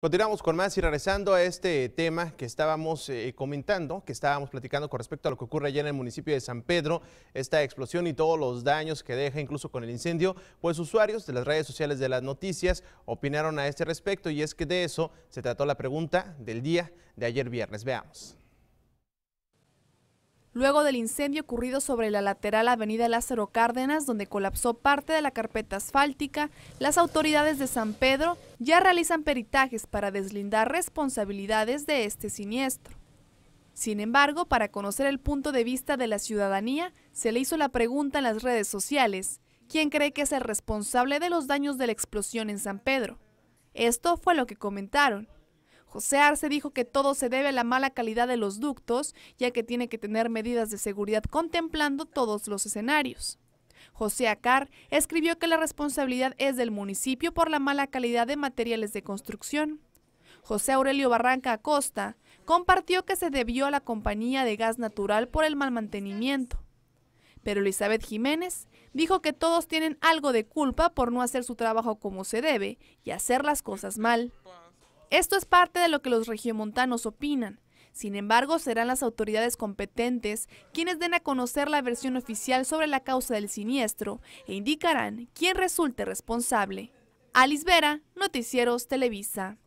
Continuamos con más y regresando a este tema que estábamos eh, comentando, que estábamos platicando con respecto a lo que ocurre allá en el municipio de San Pedro, esta explosión y todos los daños que deja incluso con el incendio, pues usuarios de las redes sociales de las noticias opinaron a este respecto y es que de eso se trató la pregunta del día de ayer viernes. Veamos luego del incendio ocurrido sobre la lateral avenida Lázaro Cárdenas, donde colapsó parte de la carpeta asfáltica, las autoridades de San Pedro ya realizan peritajes para deslindar responsabilidades de este siniestro. Sin embargo, para conocer el punto de vista de la ciudadanía, se le hizo la pregunta en las redes sociales, ¿quién cree que es el responsable de los daños de la explosión en San Pedro? Esto fue lo que comentaron. José Arce dijo que todo se debe a la mala calidad de los ductos, ya que tiene que tener medidas de seguridad contemplando todos los escenarios. José Acar escribió que la responsabilidad es del municipio por la mala calidad de materiales de construcción. José Aurelio Barranca Acosta compartió que se debió a la compañía de gas natural por el mal mantenimiento. Pero Elizabeth Jiménez dijo que todos tienen algo de culpa por no hacer su trabajo como se debe y hacer las cosas mal. Esto es parte de lo que los regiomontanos opinan. Sin embargo, serán las autoridades competentes quienes den a conocer la versión oficial sobre la causa del siniestro e indicarán quién resulte responsable. Alice Vera, Noticieros Televisa.